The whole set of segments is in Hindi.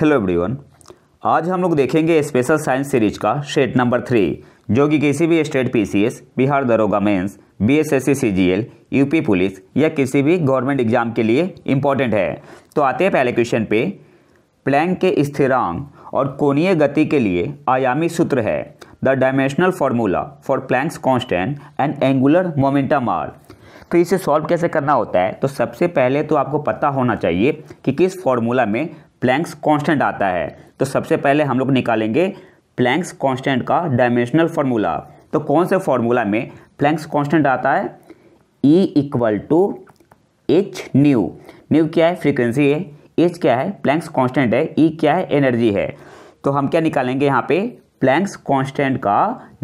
हेलो एवरीवन आज हम लोग देखेंगे स्पेशल साइंस सीरीज का शेट नंबर थ्री जो कि किसी भी स्टेट पीसीएस बिहार दरोगा mains BSSC CGL UP police या किसी भी गवर्नमेंट एग्जाम के लिए इम्पोर्टेंट है तो आते हैं पहले क्वेश्चन पे प्लैंक के स्थिरांक और कोणीय गति के लिए आयामी सूत्र है the dimensional formula for Planck's constant and angular momentum are तो इसे सॉल्व कैसे करना होता है तो सबसे पहले तो आपको पता होना चाहिए कि किस फॉर्मूला में प्लैंक्स कांस्टेंट आता है तो सबसे पहले हम लोग निकालेंगे प्लैंक्स कांस्टेंट का डायमेंशनल फार्मूला तो कौन से फार्मूला में प्लैंक्स कांस्टेंट आता है E equal to H nu nu क्या है फ्रीक्वेंसी है एच क्या है प्लैंक्स कांस्टेंट है ई e क्या है एनर्जी है तो हम क्या निकालेंगे यहाँ पे प्लैंक्स कॉन्स्टेंट का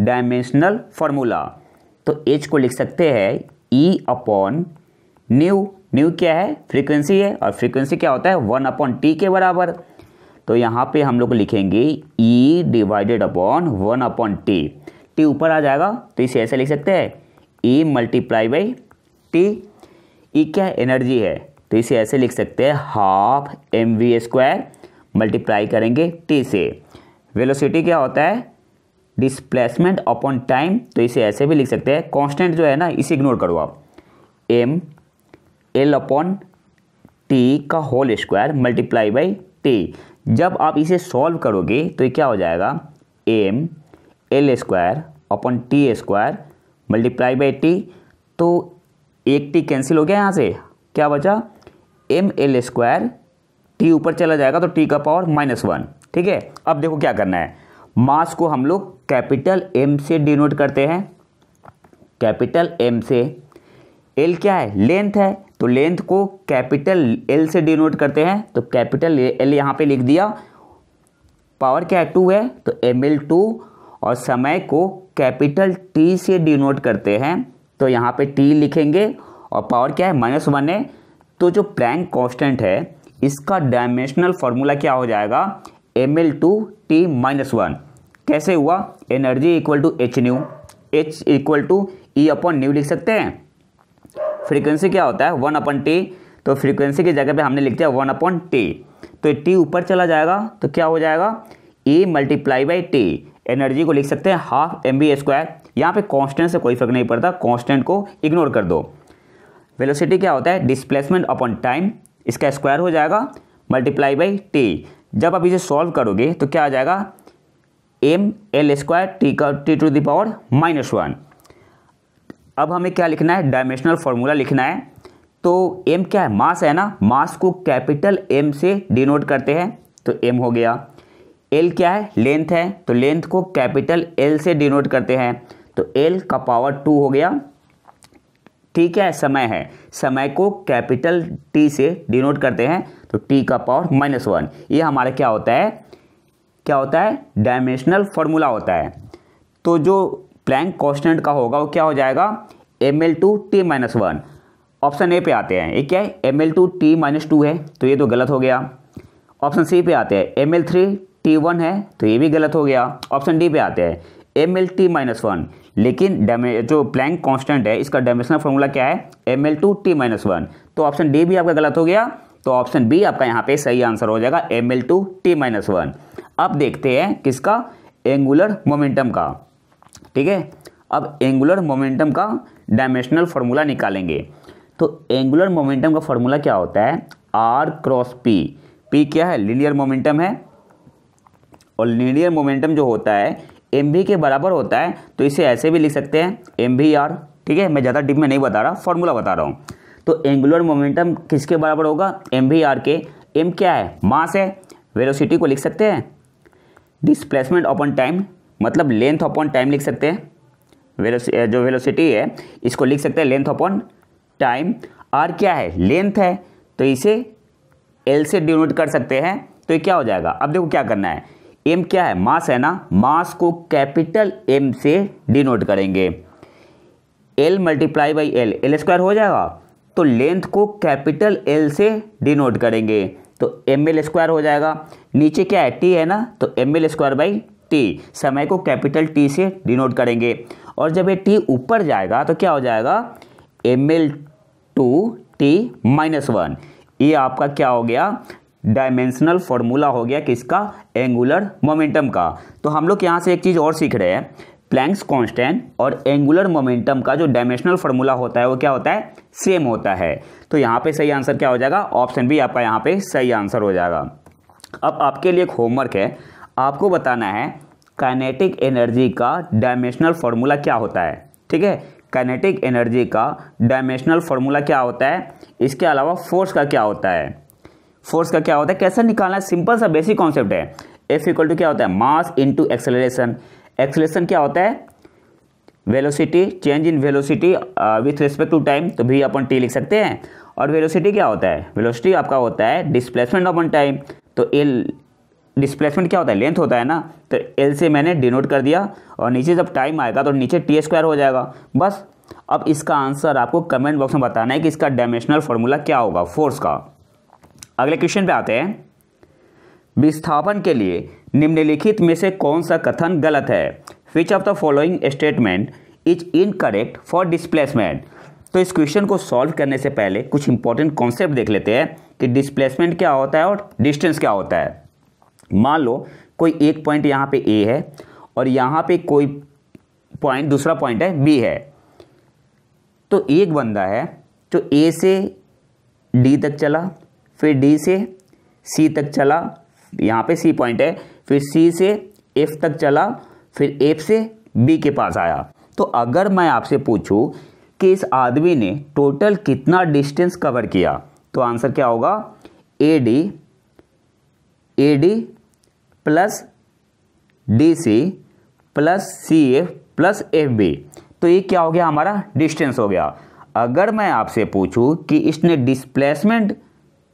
डायमेंशनल फार्मूला तो एच को लिख सकते हैं ई अपॉन न्यू न्यू क्या है फ्रीक्वेंसी है और फ्रीक्वेंसी क्या होता है वन अपॉन टी के बराबर तो यहाँ पे हम लोग लिखेंगे E divided upon one upon T T ऊपर आ जाएगा तो इसे ऐसे लिख सकते हैं E multiply by T E क्या है एनर्जी है तो इसे ऐसे लिख सकते हैं half M V square multiply करेंगे टी से वेलोसिटी क्या होता है डिस्प्लेसमेंट अपॉन टाइम तो इसे ऐसे भी लिख सकते हैं कॉन्स्टेंट जो है ना इसे इग्नोर करो आप एम एल अपॉन टी का whole square multiply by T जब आप इसे सॉल्व करोगे तो ये क्या हो जाएगा M L square upon T square multiply by T तो एक टी कैंसिल हो गया यहाँ से क्या बचा एम एल स्क्वायर टी ऊपर चला जाएगा तो टी का पावर माइनस वन ठीक है अब देखो क्या करना है मास को हम लोग कैपिटल एम से डिनोट करते हैं कैपिटल एम से एल क्या है लेंथ है तो लेंथ को कैपिटल एल से डिनोट करते हैं तो कैपिटल एल यहाँ पे लिख दिया पावर क्या टू है तो एम एल टू और समय को कैपिटल टी से डिनोट करते हैं तो यहाँ पे टी लिखेंगे और पावर क्या है माइनस वन है तो जो प्लैंक कांस्टेंट है इसका डायमेंशनल फॉर्मूला क्या हो जाएगा M L two T minus one कैसे हुआ energy equal to H nu H equal to E upon nu लिख सकते हैं फ्रीक्वेंसी क्या होता है वन अपन टी तो फ्रीक्वेंसी की जगह पे हमने लिख दिया वन अपॉन टी तो टी ऊपर चला जाएगा तो क्या हो जाएगा A multiply by T energy को लिख सकते हैं हाफ एम बी स्क्वायर यहाँ पे कांस्टेंट से कोई फर्क नहीं पड़ता कांस्टेंट को इग्नोर कर दो वेलोसिटी क्या होता है डिस्प्लेसमेंट अपॉन टाइम इसका स्क्वायर हो जाएगा मल्टीप्लाई बाई टी जब आप इसे सॉल्व करोगे तो क्या आ जाएगा एम एल स्क्वायर टी का T to the power minus one अब हमें क्या लिखना है डायमेंशनल फॉर्मूला लिखना है तो एम क्या है मास है ना मास को कैपिटल एम से डिनोट करते हैं तो एम हो गया एल क्या है लेंथ है तो लेंथ को कैपिटल एल से डिनोट करते हैं तो एल का पावर टू हो गया ठीक है समय है समय को कैपिटल टी से डिनोट करते हैं तो टी का पावर माइनस वन ये हमारा क्या होता है क्या होता है डायमेंशनल फॉर्मूला होता है तो जो प्लैंक कॉन्स्टेंट का होगा वो क्या हो जाएगा M L two T minus one option A पे आते हैं ये क्या है M L two T minus two है तो ये तो गलत हो गया ऑप्शन सी पे आते हैं M L three T one है तो ये भी गलत हो गया ऑप्शन डी पे आते हैं M L T minus one लेकिन जो प्लैंक कॉन्स्टेंट है इसका डायमेंशनल फॉर्मूला क्या है M L two T minus one तो ऑप्शन डी भी आपका गलत हो गया तो ऑप्शन बी आपका यहाँ पे सही आंसर हो जाएगा M L two T minus one अब देखते हैं किसका एंगुलर मोमेंटम का ठीक है अब एंगुलर मोमेंटम का डायमेंशनल फार्मूला निकालेंगे तो एंगुलर मोमेंटम का फार्मूला क्या होता है आर क्रॉस पी पी क्या है लीनियर मोमेंटम है और लीनियर मोमेंटम जो होता है एम के बराबर होता है तो इसे ऐसे भी लिख सकते हैं एम ठीक है मैं ज़्यादा डिप में नहीं बता रहा फॉर्मूला बता रहा हूँ तो एंगुलर मोमेंटम किसके बराबर होगा एम के एम क्या है मास है वेलोसिटी को लिख सकते हैं डिस्प्लेसमेंट अपन टाइम मतलब लेंथ अपॉन टाइम लिख सकते हैं जो वेलोसिटी है इसको लिख सकते हैं लेंथ अपॉन टाइम आर क्या है लेंथ है तो इसे एल से डिनोट कर सकते हैं तो ये क्या हो जाएगा अब देखो क्या करना है एम क्या है मास है ना मास को कैपिटल एम से डिनोट करेंगे L multiply by L L square हो जाएगा तो लेंथ को कैपिटल एल से डिनोट करेंगे तो एम एल स्क्वायर हो जाएगा नीचे क्या है टी है ना तो M L square by T समय को कैपिटल टी से डिनोट करेंगे और जब ये टी ऊपर जाएगा तो क्या हो जाएगा M L two T minus one ये आपका क्या हो गया डायमेंशनल फॉर्मूला हो गया किसका एंगुलर मोमेंटम का तो हम लोग यहाँ से एक चीज़ और सीख रहे हैं प्लैंक्स कांस्टेंट और एंगुलर मोमेंटम का जो डायमेंशनल फॉर्मूला होता है वो क्या होता है सेम होता है तो यहाँ पे सही आंसर क्या हो जाएगा ऑप्शन बी आपका यहाँ पे सही आंसर हो जाएगा अब आपके लिए एक होमवर्क है आपको बताना है काइनेटिक एनर्जी का डायमेंशनल फार्मूला क्या होता है ठीक है काइनेटिक एनर्जी का डायमेंशनल फार्मूला क्या होता है इसके अलावा फोर्स का क्या होता है फोर्स का क्या होता है कैसे निकालना है सिंपल सा बेसिक कॉन्सेप्ट है एफ इक्वल टू क्या होता है मास इंटू एक्सेलरेशन एक्सेलरेशन क्या होता है velocity change in velocity with respect to time तो भी अपन टी लिख सकते हैं और वेलोसिटी क्या होता है वेलोसिटी आपका होता है डिस्प्लेसमेंट अपन टाइम तो ए डिस्प्लेसमेंट क्या होता है लेंथ होता है ना तो एल से मैंने डिनोट कर दिया और नीचे जब टाइम आएगा तो नीचे टी स्क्वायर हो जाएगा बस अब इसका आंसर आपको कमेंट बॉक्स में बताना है कि इसका डायमेंशनल फॉर्मूला क्या होगा फोर्स का अगले क्वेश्चन पे आते हैं विस्थापन के लिए निम्नलिखित में से कौन सा कथन गलत है which of the following statement is incorrect for displacement तो इस क्वेश्चन को सॉल्व करने से पहले कुछ इंपॉर्टेंट कॉन्सेप्ट देख लेते हैं कि डिस्प्लेसमेंट क्या होता है और डिस्टेंस क्या होता है मान लो कोई एक पॉइंट यहाँ पे ए है और यहाँ पे कोई पॉइंट दूसरा पॉइंट है बी है तो एक बंदा है जो ए से डी तक चला फिर डी से सी तक चला यहाँ पे सी पॉइंट है फिर सी से एफ तक चला फिर एफ से बी के पास आया तो अगर मैं आपसे पूछूँ कि इस आदमी ने टोटल कितना डिस्टेंस कवर किया तो आंसर क्या होगा A D A D plus D C plus C F plus F B तो ये क्या हो गया हमारा डिस्टेंस हो गया अगर मैं आपसे पूछूं कि इसने डिस्प्लेसमेंट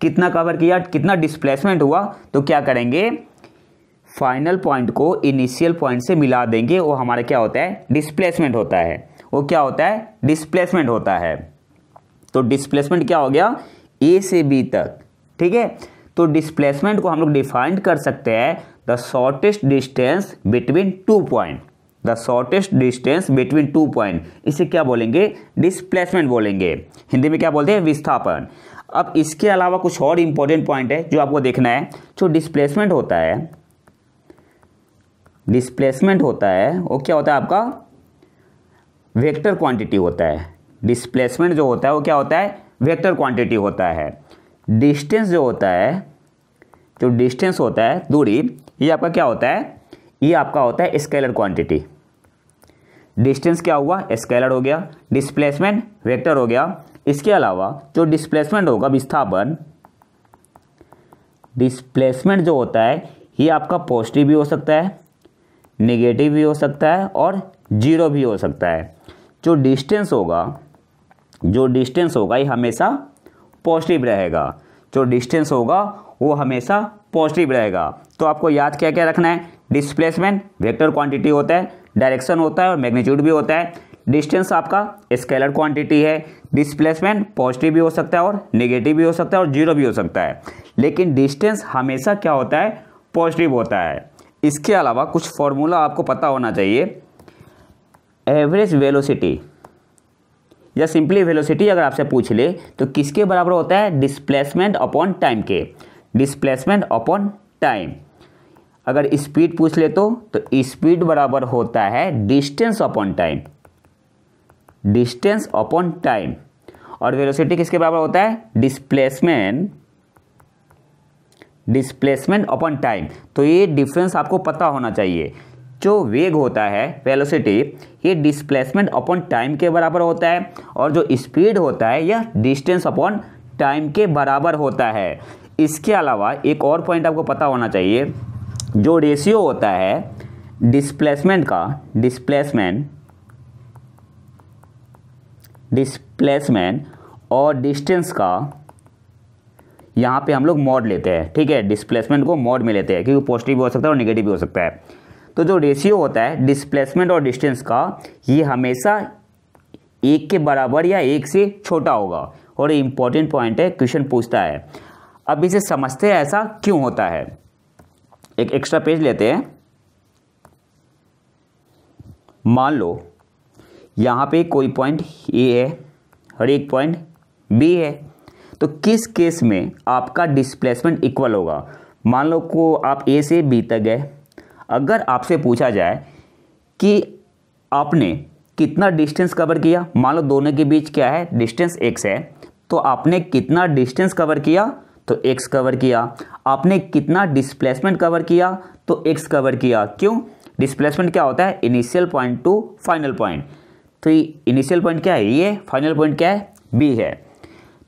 कितना कवर किया कितना डिस्प्लेसमेंट हुआ तो क्या करेंगे फाइनल पॉइंट को इनिशियल पॉइंट से मिला देंगे वो हमारा क्या होता है डिस्प्लेसमेंट होता है वो क्या होता है डिस्प्लेसमेंट होता है तो डिस्प्लेसमेंट क्या हो गया ए से बी तक ठीक है तो डिस्प्लेसमेंट को हम लोग डिफाइंड कर सकते हैं the shortest distance between two point the shortest distance between two point इसे क्या बोलेंगे डिस्प्लेसमेंट बोलेंगे हिंदी में क्या बोलते हैं विस्थापन अब इसके अलावा कुछ और इंपॉर्टेंट पॉइंट है जो आपको देखना है जो डिस्प्लेसमेंट होता है डिस्प्लेसमेंट होता है वो क्या होता है आपका वेक्टर क्वांटिटी होता है डिस्प्लेसमेंट जो होता है वो क्या होता है वेक्टर क्वांटिटी होता है डिस्टेंस जो होता है जो डिस्टेंस होता है दूरी ये आपका क्या होता है ये आपका होता है स्केलर क्वांटिटी डिस्टेंस क्या हुआ स्केलर हो गया डिस्प्लेसमेंट वेक्टर हो गया इसके अलावा जो डिस्प्लेसमेंट होगा विस्थापन डिस्प्लेसमेंट जो होता है ये आपका पॉजिटिव भी हो सकता है नेगेटिव भी हो सकता है और जीरो भी हो सकता है जो डिस्टेंस होगा जो डिस्टेंस होगा ये हमेशा पॉजिटिव रहेगा जो डिस्टेंस होगा वो हमेशा पॉजिटिव रहेगा तो आपको याद क्या क्या रखना है डिस्प्लेसमेंट वेक्टर क्वांटिटी होता है डायरेक्शन होता है और मैग्नीट्यूड भी होता है डिस्टेंस आपका स्केलर क्वांटिटी है डिस्प्लेसमेंट पॉजिटिव भी हो सकता है और नेगेटिव भी हो सकता है और जीरो भी हो सकता है लेकिन डिस्टेंस हमेशा क्या होता है पॉजिटिव होता है इसके अलावा कुछ फॉर्मूला आपको पता होना चाहिए एवरेज वेलोसिटी या सिंपली वेलोसिटी अगर आपसे पूछ ले तो किसके बराबर होता है डिस्प्लेसमेंट अपॉन टाइम के डिस्प्लेसमेंट अपॉन टाइम अगर स्पीड पूछ ले तो तो स्पीड बराबर होता है distance upon time distance upon time और वेलोसिटी किसके बराबर होता है डिस्प्लेसमेंट डिस्प्लेसमेंट अपॉन टाइम तो ये डिफरेंस आपको पता होना चाहिए जो वेग होता है वेलोसिटी ये डिस्प्लेसमेंट अपॉन टाइम के बराबर होता है और जो स्पीड होता है यह डिस्टेंस अपॉन टाइम के बराबर होता है इसके अलावा एक और पॉइंट आपको पता होना चाहिए जो रेशियो होता है डिस्प्लेसमेंट का डिस्प्लेसमेंट डिस्प्लेसमेंट और डिस्टेंस का यहाँ पे हम लोग मॉड लेते हैं ठीक है डिस्प्लेसमेंट को मॉड में लेते हैं क्योंकि पॉजिटिव भी हो सकता है और निगेटिव भी हो सकता है तो जो रेशियो होता है डिस्प्लेसमेंट और डिस्टेंस का ये हमेशा एक के बराबर या एक से छोटा होगा और ये इंपॉर्टेंट पॉइंट है क्वेश्चन पूछता है अब इसे समझते हैं ऐसा क्यों होता है एक एक्स्ट्रा पेज लेते हैं मान लो यहाँ पे कोई पॉइंट ए है और एक पॉइंट बी है तो किस केस में आपका डिस्प्लेसमेंट इक्वल होगा मान लो को आप ए से बी तक गए अगर आपसे पूछा जाए कि आपने कितना डिस्टेंस कवर किया मान लो दोनों के बीच क्या है डिस्टेंस एक्स है तो आपने कितना डिस्टेंस कवर किया तो एक्स कवर किया आपने कितना डिस्प्लेसमेंट कवर किया तो एक्स कवर किया क्यों डिस्प्लेसमेंट क्या होता है initial point to final point तो इनिशियल पॉइंट क्या है ये फाइनल पॉइंट क्या है बी है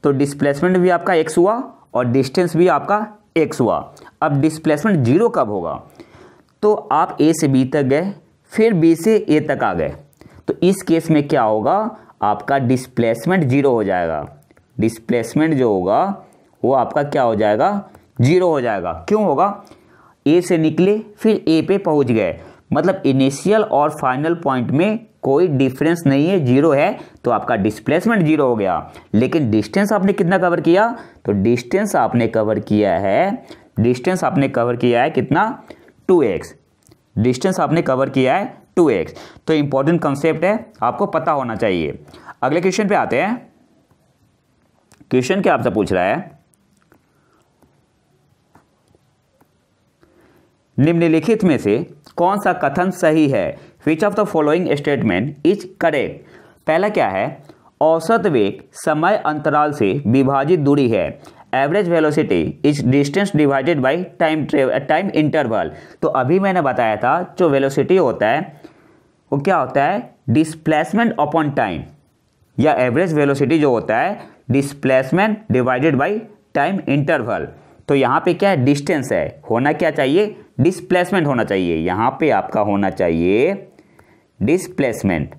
तो डिस्प्लेसमेंट भी आपका एक्स हुआ और डिस्टेंस भी आपका एक्स हुआ अब डिस्प्लेसमेंट जीरो कब होगा तो आप ए से बी तक गए फिर बी से ए तक आ गए तो इस केस में क्या होगा आपका डिस्प्लेसमेंट जीरो हो जाएगा डिस्प्लेसमेंट जो होगा वो आपका क्या हो जाएगा जीरो हो जाएगा क्यों होगा ए से निकले फिर ए पे पहुंच गए मतलब इनिशियल और फाइनल पॉइंट में कोई डिफरेंस नहीं है जीरो है तो आपका डिस्प्लेसमेंट जीरो हो गया लेकिन डिस्टेंस आपने कितना कवर किया तो डिस्टेंस आपने कवर किया है डिस्टेंस आपने कवर किया है कितना टू एक्स डिस्टेंस आपने कवर किया है टू एक्स तो इंपॉर्टेंट कंसेप्ट है आपको पता होना चाहिए अगले क्वेश्चन पे आते हैं क्वेश्चन क्या आपसे पूछ रहा है निम्नलिखित में से कौन सा कथन सही है which of the following statement is correct पहला क्या है औसत वेग समय अंतराल से विभाजित दूरी है average velocity is distance divided by time time interval तो अभी मैंने बताया था जो वेलोसिटी होता है वो क्या होता है डिस्प्लेसमेंट अपॉन टाइम या एवरेज वेलोसिटी जो होता है displacement divided by time interval तो यहाँ पे क्या है डिस्टेंस है होना क्या चाहिए डिस्प्लेसमेंट होना चाहिए यहां पे आपका होना चाहिए डिस्प्लेसमेंट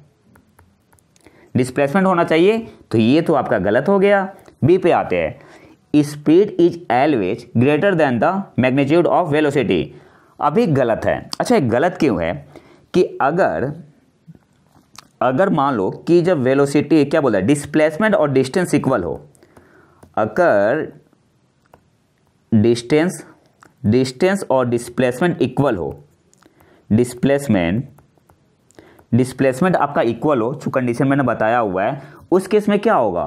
डिस्प्लेसमेंट होना चाहिए तो ये तो आपका गलत हो गया बी पे आते हैं speed is always greater than the magnitude of velocity अभी गलत है अच्छा एक गलत क्यों है कि अगर अगर मान लो कि जब वेलोसिटी क्या बोला डिस्प्लेसमेंट और डिस्टेंस इक्वल हो अगर डिस्टेंस डिस्टेंस और डिस्प्लेसमेंट इक्वल हो डिस्प्लेसमेंट डिस्प्लेसमेंट आपका इक्वल हो जो कंडीशन मैंने बताया हुआ है उस केस में क्या होगा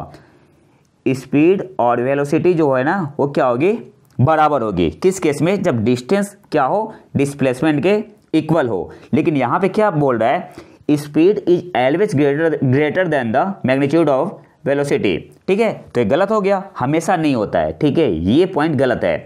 स्पीड और वेलोसिटी जो है ना वो क्या होगी बराबर होगी किस केस में जब डिस्टेंस क्या हो डिस्प्लेसमेंट के इक्वल हो लेकिन यहाँ पे क्या बोल रहा है speed is always greater greater than the magnitude of velocity ठीक है तो ये गलत हो गया हमेशा नहीं होता है ठीक है ये पॉइंट गलत है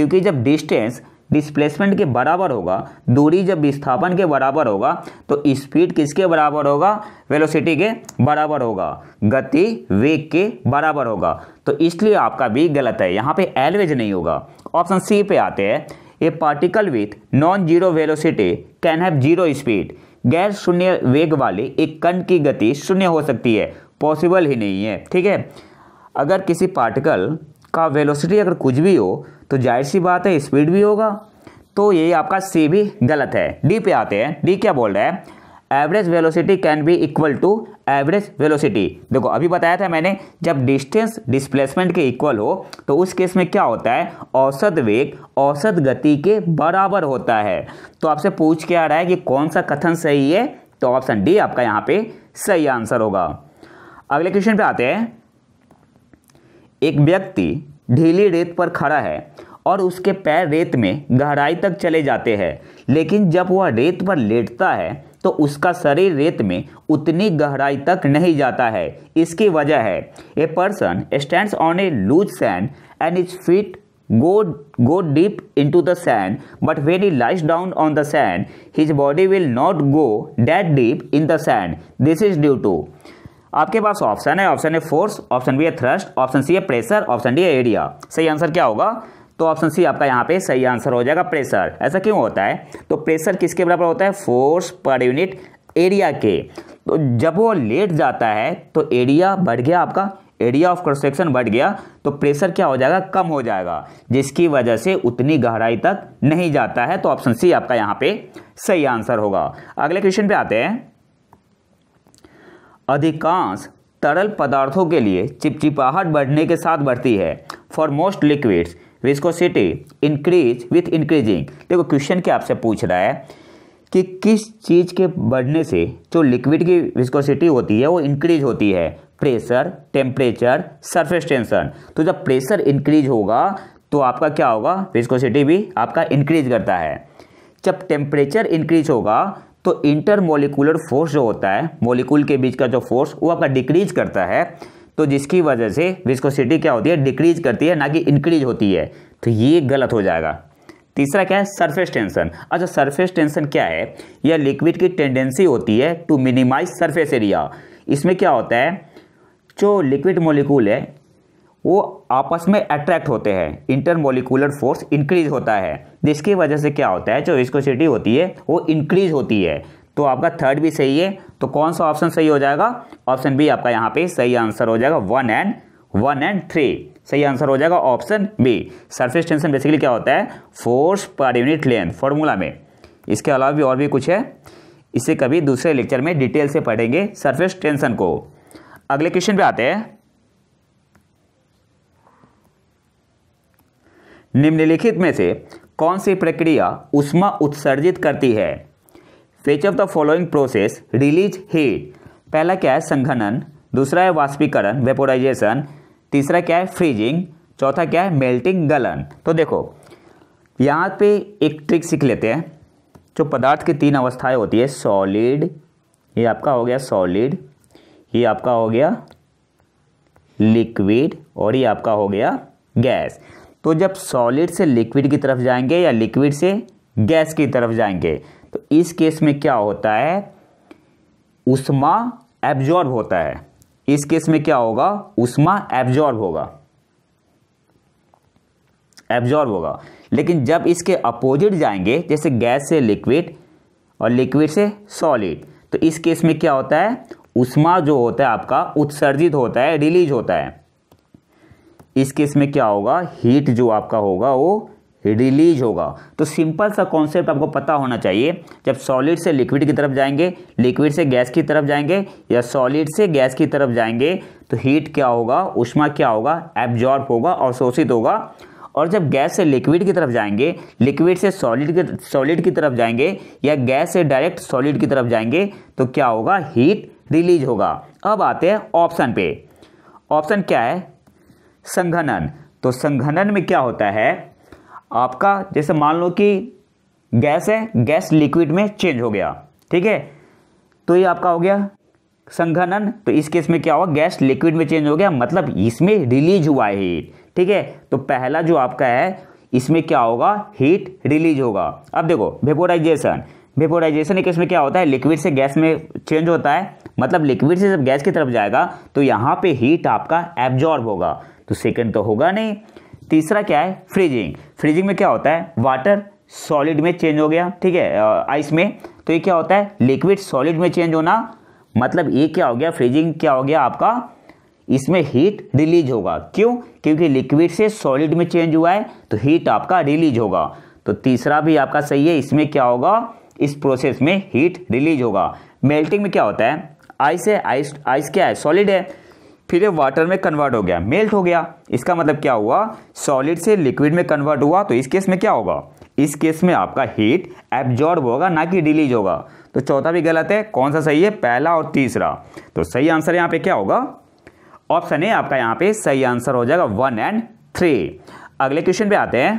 क्योंकि जब डिस्टेंस डिस्प्लेसमेंट के बराबर होगा दूरी जब विस्थापन के बराबर होगा तो स्पीड किसके बराबर होगा वेलोसिटी के बराबर होगा गति वेग के बराबर होगा तो इसलिए आपका भी गलत है यहाँ पे एलवेज नहीं होगा ऑप्शन सी पे आते हैं a particle with non zero velocity can have zero speed गैर शून्य वेग वाले एक कण की गति शून्य हो सकती है पॉसिबल ही नहीं है ठीक है अगर किसी पार्टिकल का वेलोसिटी अगर कुछ भी हो तो जाहिर सी बात है स्पीड भी होगा तो ये आपका सी भी गलत है डी पे आते हैं डी क्या बोल रहा है average velocity can be equal to average velocity देखो अभी बताया था मैंने जब डिस्टेंस डिस्प्लेसमेंट के इक्वल हो तो उस केस में क्या होता है औसत वेग औसत गति के बराबर होता है तो आपसे पूछ के आ रहा है कि कौन सा कथन सही है तो ऑप्शन डी आपका यहाँ पे सही आंसर होगा अगले क्वेश्चन पे आते हैं एक व्यक्ति ढीली रेत पर खड़ा है और उसके पैर रेत में गहराई तक चले जाते हैं लेकिन जब वह रेत पर लेटता है तो उसका शरीर रेत में उतनी गहराई तक नहीं जाता है इसकी वजह है a person stands on a loose sand and his feet go deep into the sand but when he lies down on the sand his body will not go that deep in the sand this is due to आपके पास ऑप्शन है option A force option B है थ्रस्ट ऑप्शन सी है प्रेशर ऑप्शन डी है एरिया सही आंसर क्या होगा तो ऑप्शन सी आपका यहाँ पे सही आंसर हो जाएगा प्रेशर ऐसा क्यों होता है तो प्रेशर किसके बराबर होता है फोर्स पर यूनिट एरिया के तो जब वो लेट जाता है तो एरिया बढ़ गया आपका एरिया ऑफ कंस्ट्रक्शन बढ़ गया तो प्रेशर क्या हो जाएगा कम हो जाएगा जिसकी वजह से उतनी गहराई तक नहीं जाता है तो ऑप्शन सी आपका यहाँ पे सही आंसर होगा अगले क्वेश्चन पे आते हैं अधिकांश तरल पदार्थों के लिए चिपचिपाहट बढ़ने के साथ बढ़ती है for most liquids viscosity increase with increasing देखो क्वेश्चन क्या आपसे पूछ रहा है कि किस चीज़ के बढ़ने से जो लिक्विड की विस्कोसिटी होती है वो इंक्रीज होती है प्रेशर टेम्परेचर सरफेस टेंशन तो जब प्रेशर इंक्रीज होगा तो आपका क्या होगा विस्कोसिटी भी आपका इंक्रीज करता है जब टेम्परेचर इंक्रीज होगा तो इंटर मोलिकुलर फोर्स जो होता है मोलिकुल के बीच का जो फोर्स वो आपका डिक्रीज करता है तो जिसकी वजह से विस्कोसिटी क्या होती है डिक्रीज करती है ना कि इंक्रीज होती है तो ये गलत हो जाएगा तीसरा क्या है सरफेस टेंशन अच्छा सरफेस टेंशन क्या है यह लिक्विड की टेंडेंसी होती है टू मिनिमाइज सरफेस एरिया इसमें क्या होता है जो लिक्विड मोलिकूल है वो आपस में अट्रैक्ट होते हैं इंटरमोलिकुलर फोर्स इंक्रीज होता है जिसकी वजह से क्या होता है जो विस्कोसिटी होती है वो इंक्रीज होती है तो आपका थर्ड भी सही है तो कौन सा ऑप्शन सही हो जाएगा ऑप्शन बी आपका यहाँ पे सही आंसर हो जाएगा one and one and three सही आंसर हो जाएगा option B surface tension basically क्या होता है force per unit length formula में इसके अलावा भी और भी कुछ है इसे कभी दूसरे लेक्चर में डिटेल से पढ़ेंगे सरफेस टेंशन को अगले क्वेश्चन पे आते हैं निम्नलिखित में से कौन सी प्रक्रिया उष्मा उत्सर्जित करती है which of the following process release heat पहला क्या है संघनन दूसरा है वाष्पीकरण वेपोराइजेशन तीसरा क्या है फ्रीजिंग चौथा क्या है मेल्टिंग गलन तो देखो यहाँ पे एक ट्रिक सीख लेते हैं जो पदार्थ की तीन अवस्थाएं होती है सॉलिड ये आपका हो गया सॉलिड ये आपका हो गया लिक्विड और ये आपका हो गया गैस तो जब सॉलिड से लिक्विड की तरफ जाएंगे या लिक्विड से गैस की तरफ जाएंगे तो इस केस में क्या होता है उष्मा एब्जॉर्ब होता है इस केस में क्या होगा उष्मा एब्जॉर्ब होगा एब्जॉर्ब होगा लेकिन जब इसके अपोजिट जाएंगे जैसे गैस से लिक्विड और लिक्विड से सॉलिड तो इस केस में क्या होता है उष्मा जो होता है आपका उत्सर्जित होता है रिलीज होता है इस केस में क्या होगा हीट जो आपका होगा वो रिलीज होगा तो सिंपल सा कॉन्सेप्ट आपको पता होना चाहिए जब सॉलिड से लिक्विड की तरफ जाएंगे लिक्विड से गैस की तरफ जाएंगे या सॉलिड से गैस की तरफ जाएंगे तो हीट क्या होगा उष्मा क्या होगा एब्जॉर्ब होगा अवशोषित होगा और जब गैस से लिक्विड की तरफ जाएंगे लिक्विड से सॉलिड की सॉलिड की तरफ जाएंगे या गैस से डायरेक्ट सॉलिड की तरफ जाएंगे तो क्या होगा हीट रिलीज होगा अब आते हैं ऑप्शन पे ऑप्शन क्या है संघनन तो संघनन में क्या होता है आपका जैसे मान लो कि गैस है गैस लिक्विड में चेंज हो गया ठीक है तो ये आपका हो गया संघनन तो इस केस में क्या हुआ गैस लिक्विड में चेंज हो गया मतलब इसमें रिलीज हुआ है हीट ठीक है तो पहला जो आपका है इसमें क्या होगा हीट रिलीज होगा अब देखो वेपोराइजेशन वेपोराइजेशन केस में क्या होता है लिक्विड से गैस में चेंज होता है मतलब लिक्विड से जब गैस की तरफ जाएगा तो यहाँ पे हीट आपका एब्जॉर्ब होगा तो सेकेंड तो होगा नहीं तीसरा क्या है फ्रीजिंग फ्रीजिंग में क्या होता है वाटर सॉलिड में चेंज हो गया ठीक है आइस में तो ये क्या होता है लिक्विड सॉलिड में चेंज होना मतलब ये क्या हो गया फ्रीजिंग क्या हो गया आपका इसमें हीट रिलीज होगा क्यों क्योंकि लिक्विड से सॉलिड में चेंज हुआ है तो हीट आपका रिलीज होगा तो तीसरा भी आपका सही है इसमें क्या होगा इस प्रोसेस में हीट रिलीज होगा मेल्टिंग में क्या होता है आइस है आइस आइस क्या है सॉलिड है फिर ये वाटर में कन्वर्ट हो गया मेल्ट हो गया इसका मतलब क्या हुआ सॉलिड से लिक्विड में कन्वर्ट हुआ तो इस केस में क्या होगा इस केस में आपका हीट एब्जॉर्ब होगा ना कि डिलीज होगा तो चौथा भी गलत है कौन सा सही है पहला और तीसरा तो सही आंसर यहाँ पे क्या होगा ऑप्शन है आपका यहाँ पे सही आंसर हो जाएगा वन एंड थ्री अगले क्वेश्चन पे आते हैं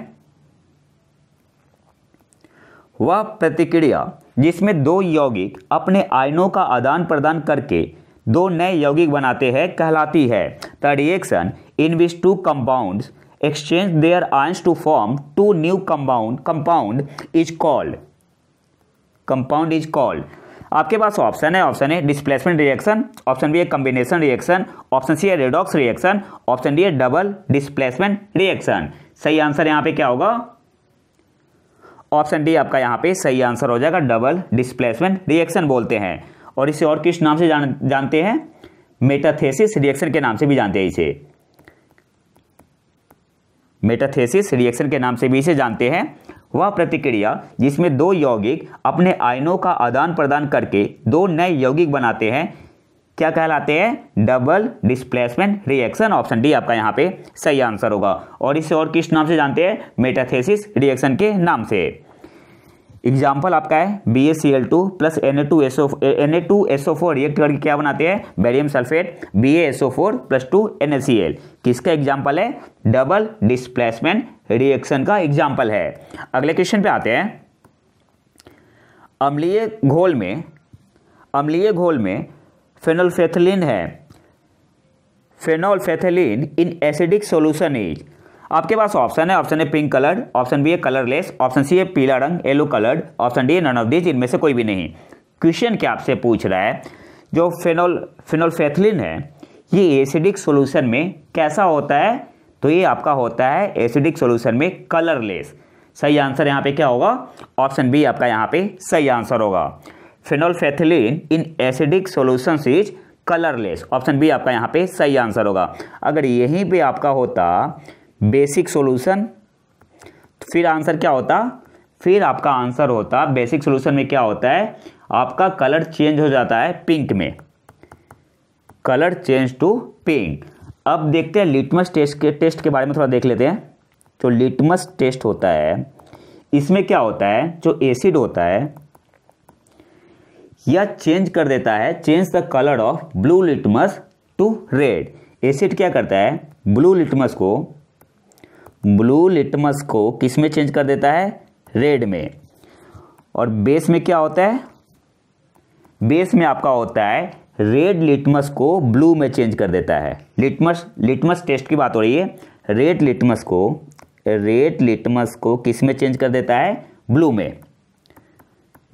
वह प्रतिक्रिया जिसमें दो यौगिक अपने आयनों का आदान प्रदान करके दो नए यौगिक बनाते हैं कहलाती है the reaction in which two compound exchange their ions to form two new compound compound is called compound is called आपके पास ऑप्शन है option A displacement reaction option B है कम्बिनेशन रिएक्शन ऑप्शन सी है रेडॉक्स रिएक्शन ऑप्शन डी है डबल डिस्प्लेसमेंट रिएक्शन सही आंसर यहां पे क्या होगा ऑप्शन डी आपका यहां पे सही आंसर हो जाएगा डबल डिस्प्लेसमेंट रिएक्शन बोलते हैं और इसे और किस नाम से जान जानते हैं मेटाथेसिस रिएक्शन के नाम से भी जानते हैं इसे मेटाथेसिस रिएक्शन के नाम से भी इसे जानते हैं वह प्रतिक्रिया जिसमें दो यौगिक अपने आयनों का आदान प्रदान करके दो नए यौगिक बनाते हैं क्या कहलाते हैं double displacement reaction option D आपका यहां पे सही आंसर होगा और इसे और किस नाम से जानते हैं मेटाथेसिस रिएक्शन के नाम से एग्जाम्पल आपका है B A C L two plus N A two S O N A two S O four react करके क्या बनाते हैं barium sulphate B A S O four plus two N A C L किसका एग्जाम्पल है डबल डिस्प्लेसमेंट रिएक्शन का एग्जाम्पल है अगले क्वेश्चन पे आते हैं अम्लीय घोल में अम्लीय घोल में फेनोलफेथलिन है phenolphthalein in acidic solution is आपके पास ऑप्शन है option A pink colour option B है कलरलेस ऑप्शन सी है पीला रंग yellow coloured option D none of these इनमें से कोई भी नहीं क्वेश्चन क्या आपसे पूछ रहा है जो फेनोल फिनोलफेथलिन है ये एसिडिक सोल्यूशन में कैसा होता है तो ये आपका होता है एसिडिक सोल्यूशन में कलरलेस सही आंसर यहाँ पे क्या होगा ऑप्शन बी आपका यहाँ पे सही आंसर होगा phenolphthalein in acidic solution is colourless option B आपका यहाँ पे सही आंसर होगा अगर यहीं पे आपका होता बेसिक सॉल्यूशन तो फिर आंसर क्या होता फिर आपका आंसर होता बेसिक सॉल्यूशन में क्या होता है आपका कलर चेंज हो जाता है पिंक में कलर चेंज टू पिंक अब देखते हैं लिटमस टेस्ट के टेस्ट के बारे में थोड़ा देख लेते हैं जो लिटमस टेस्ट होता है इसमें क्या होता है जो एसिड होता है यह चेंज कर देता है change the colour of blue litmus to red acid क्या करता है ब्लू लिटमस को ब्लू लिटमस को किस में चेंज कर देता है रेड में और बेस में क्या होता है बेस में आपका होता है रेड लिटमस को ब्लू में चेंज कर देता है लिटमस लिटमस टेस्ट की बात हो रही है रेड लिटमस को रेड लिटमस को किस में चेंज कर देता है ब्लू में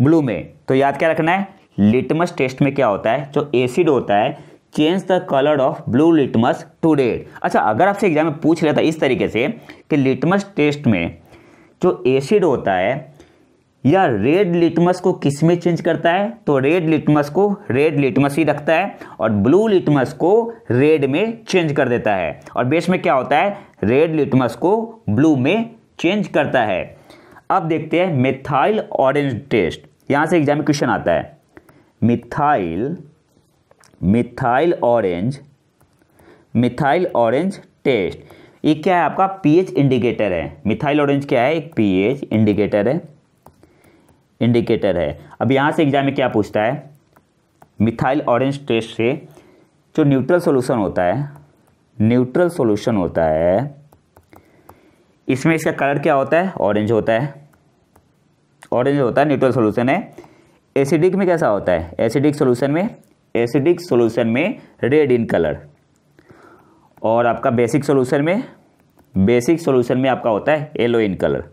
ब्लू में तो याद क्या रखना है लिटमस टेस्ट में क्या होता है जो एसिड होता है change the colour of blue litmus to red अच्छा अगर आपसे एग्जाम में पूछ लेता इस तरीके से कि लिटमस टेस्ट में जो एसिड होता है या रेड लिटमस को किस में चेंज करता है तो रेड लिटमस को रेड लिटमस ही रखता है और ब्लू लिटमस को रेड में चेंज कर देता है और बेस में क्या होता है रेड लिटमस को ब्लू में चेंज करता है अब देखते हैं मिथाइल ऑरेंज टेस्ट यहाँ से एग्जाम में क्वेश्चन आता है methyl methyl orange methyl orange test ये क्या है आपका पीएच इंडिकेटर है मिथाइल ऑरेंज क्या है एक पीएच इंडिकेटर है इंडिकेटर है अब यहाँ से एग्जाम में क्या पूछता है मिथाइल ऑरेंज टेस्ट से जो न्यूट्रल सॉल्यूशन होता है न्यूट्रल सॉल्यूशन होता है इसमें इसका कलर क्या होता है ऑरेंज होता है ऑरेंज होता है न्यूट्रल सॉल्यूशन है एसिडिक में कैसा होता है एसिडिक सॉल्यूशन में एसिडिक सॉल्यूशन में रेड इन कलर और आपका बेसिक सॉल्यूशन में बेसिक सॉल्यूशन में आपका होता है yellow in colour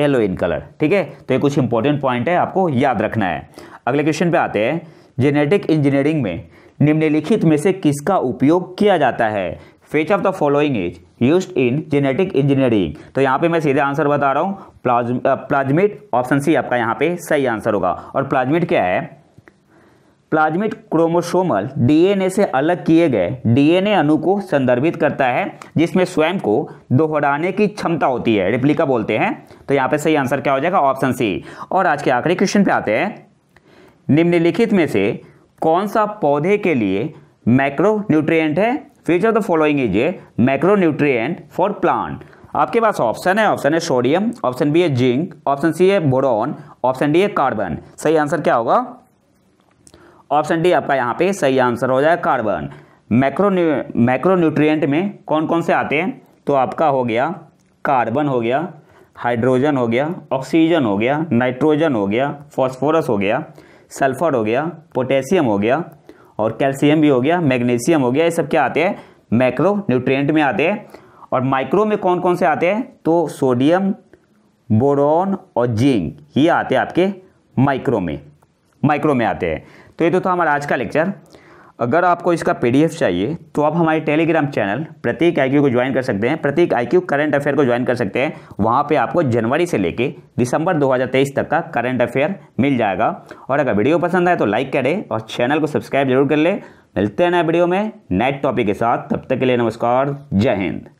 yellow in colour ठीक है तो ये कुछ इंपॉर्टेंट पॉइंट है आपको याद रखना है अगले क्वेश्चन पे आते हैं जेनेटिक इंजीनियरिंग में निम्नलिखित में से किसका उपयोग किया जाता है which of the following is use in genetic engineering तो यहाँ पे मैं सीधे आंसर बता रहा हूँ प्लाज्म प्लाज्मिट ऑप्शन सी आपका यहाँ पे सही आंसर होगा और प्लाज्मिट क्या है प्लाज्मिक क्रोमोसोमल डीएनए से अलग किए गए डीएनए अणु को संदर्भित करता है जिसमें स्वयं को दोहराने की क्षमता होती है रिप्लिका बोलते हैं तो यहाँ पे सही आंसर क्या हो जाएगा ऑप्शन सी और आज के आखिरी क्वेश्चन पे आते हैं निम्नलिखित में से कौन सा पौधे के लिए मैक्रो न्यूट्रियट है फ्यूचर of the following is a macro nutrient for plant आपके पास ऑप्शन है ऑप्शन है सोडियम ऑप्शन बी है जिंक ऑप्शन सी है बोरॉन ऑप्शन डी है कार्बन सही आंसर क्या होगा ऑप्शन डी आपका यहाँ पे सही आंसर हो जाएगा कार्बन मैक्रो न्यूट्रियट में कौन कौन से आते हैं तो आपका हो गया कार्बन हो गया हाइड्रोजन हो गया ऑक्सीजन हो गया नाइट्रोजन हो गया फॉस्फोरस हो गया सल्फर हो गया पोटेशियम हो गया और कैल्शियम भी हो गया मैग्नीशियम हो गया ये सब क्या आते हैं मैक्रो न्यूट्रियट में आते हैं और माइक्रो में कौन कौन से आते हैं तो सोडियम बोरोन और जिंक ये आते हैं आपके माइक्रो में माइक्रो में आते हैं तो ये तो था हमारा आज का लेक्चर अगर आपको इसका पीडीएफ चाहिए तो आप हमारे टेलीग्राम चैनल प्रतीक आईक्यू को ज्वाइन कर सकते हैं प्रतीक आईक्यू करंट अफेयर को ज्वाइन कर सकते हैं वहाँ पे आपको जनवरी से लेके दिसंबर 2023 तक का करंट अफेयर मिल जाएगा और अगर वीडियो पसंद आए तो लाइक करें और चैनल को सब्सक्राइब जरूर कर लें मिलते हैं नए वीडियो में नए टॉपिक के साथ तब तक के लिए नमस्कार जय हिंद